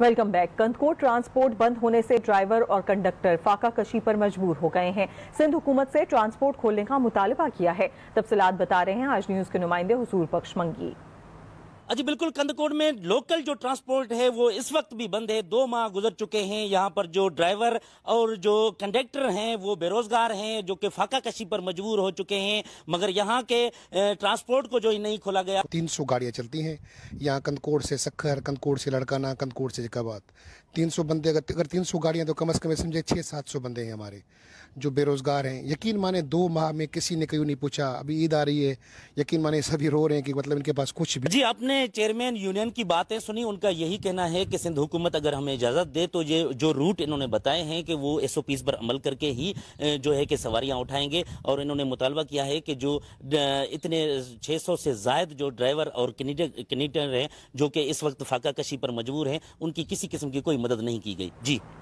welcome back Kandhkot transport बंद होने से ड्राइवर और कंडक्टर फाका कशी पर मजबूर हो गए हैं सिंध हुकूमत से ट्रांसपोर्ट खोलने का मुतालबा किया है तफसलात बता रहे हैं आज न्यूज के नुमाइंदे हजूर पक्ष मंगी अजी हाँ बिल्कुल कंदकोट में लोकल जो ट्रांसपोर्ट है वो इस वक्त भी बंद है दो माह गुजर चुके हैं यहाँ पर जो ड्राइवर और जो कंडक्टर हैं वो बेरोजगार हैं जो कि फाका कशी पर मजबूर हो चुके हैं मगर यहाँ के ट्रांसपोर्ट को जो नहीं खोला गया तीन सौ गाड़ियाँ चलती हैं यहाँ कंदकोट से सखर कंदकोट से लड़काना कंदकोट से जिकाबाद तीन सौ बंदे अगर अगर तीन सौ गाड़ियाँ तो कम अज़ कम समझे छः सात सौ बंदे हैं हमारे जो बेरोज़गार हैं यकीन माने दो माह में किसी ने कहीं नहीं पूछा अभी ईद आ रही है यकीन माने सभी रो रहे हैं कि मतलब इनके पास कुछ भी जी आपने हमने चेयरमैन यूनियन की बातें सुनी उनका यही कहना है कि सिंध हुकूमत अगर हमें इजाज़त दे तो ये जो रूट इन्होंने बताए हैं कि वो एस ओ पीज पर अमल करके ही जो है कि सवारियाँ उठाएंगे और इन्होंने मुतालबा किया है कि जो इतने छः सौ से जायद जो ड्राइवर और कनीटर हैं जो कि इस वक्त फाका कशी पर मजबूर हैं उनकी किसी किस्म की कोई मदद नहीं की गई जी